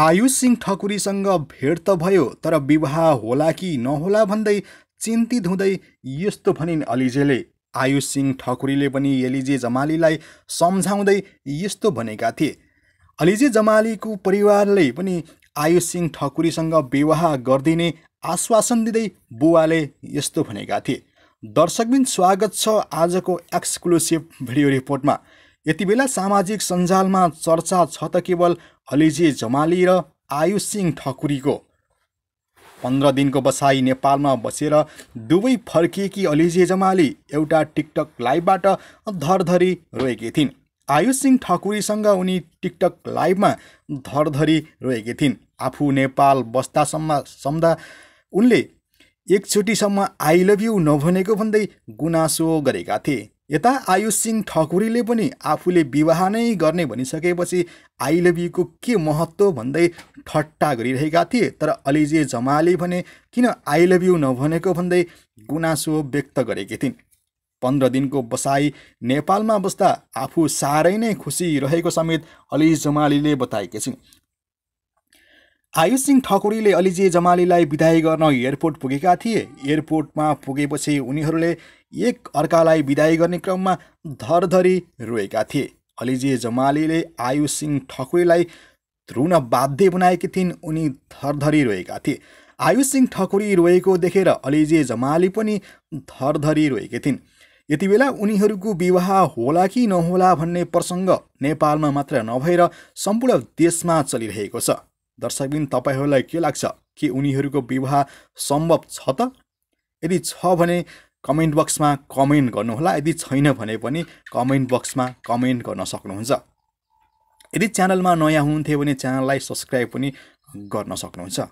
आयुष सिंह ठकुरीसँग भेट त भयो तर विवाह होला कि नहोला भन्दै चिन्तित हुँदै यस्तो भनिन् अलिजेले आयुष सिंह ठकुरीले पनि एलिजे जमालीलाई सम्झाउँदै यस्तो भनेका थिए अलिजे जमालीको परिवारले पनि आयुष सिंह ठकुरीसँग विवाह गरिदिने आश्वासन दिँदै बुवाले यस्तो भनेका थिए दर्शकबिन स्वागत छ आजको एक्सक्लुसिभ भिडियो रिपोर्टमा यति बेला सामाजिक सञ्जालमा चर्चा छ त केवल अलिजे जमाली र आयुष सिंह ठकुरीको पन्ध्र दिनको बसाई नेपालमा बसेर दुवै फर्किएकी अलिजे जमाली एउटा टिकटक लाइभबाट धरधरी रोएकी थिइन् आयुष सिंह ठकुरीसँग उनी टिकटक लाइभमा धरधरी रोएकी थिइन् आफू नेपाल बस्दासम्म सम्दा उनले एकचोटिसम्म आई लभ यु नभनेको भन्दै गुनासो गरेका थिए यता आयुष सिंह ठकुरीले पनि आफूले विवाह नै गर्ने भनिसकेपछि लभ युको के महत्त्व भन्दै ठट्टा गरिरहेका थिए तर अलिजे जमाले भने किन लभ यु नभनेको भन्दै गुनासो व्यक्त गरेकी थिइन् पन्ध्र दिनको बसाई नेपालमा बस्दा आफू साह्रै नै खुसी रहेको समेत अली जमालीले बताएकी छिन् आयुष सिंह ठकुरीले अलिजे जमालीलाई विदाई गर्न एयरपोर्ट पुगेका थिए एयरपोर्टमा पुगेपछि उनीहरूले एक अर्कालाई विदाई गर्ने क्रममा धरधरी रोएका थिए अलिजे जमालीले आयुष सिंह ठकुरीलाई रुन बाध्य बनाएकी थिइन् उनी धरधरी रोएका थिए आयुष सिंह ठकुरी रोएको देखेर अलिजे जमाली पनि धरधरी रोएकी थिइन् यति बेला उनीहरूको विवाह होला कि नहोला भन्ने प्रसङ्ग नेपालमा मात्र नभएर सम्पूर्ण देशमा चलिरहेको छ दर्शकबिन तपाईँहरूलाई के लाग्छ कि उनीहरूको विवाह सम्भव छ त यदि छ भने कमेन्ट बक्समा कमेन्ट गर्नुहोला यदि छैन भने पनि कमेन्ट बक्समा कमेन्ट गर्न सक्नुहुन्छ यदि च्यानलमा नयाँ हुनुहुन्थ्यो भने च्यानललाई सब्सक्राइब पनि गर्न सक्नुहुन्छ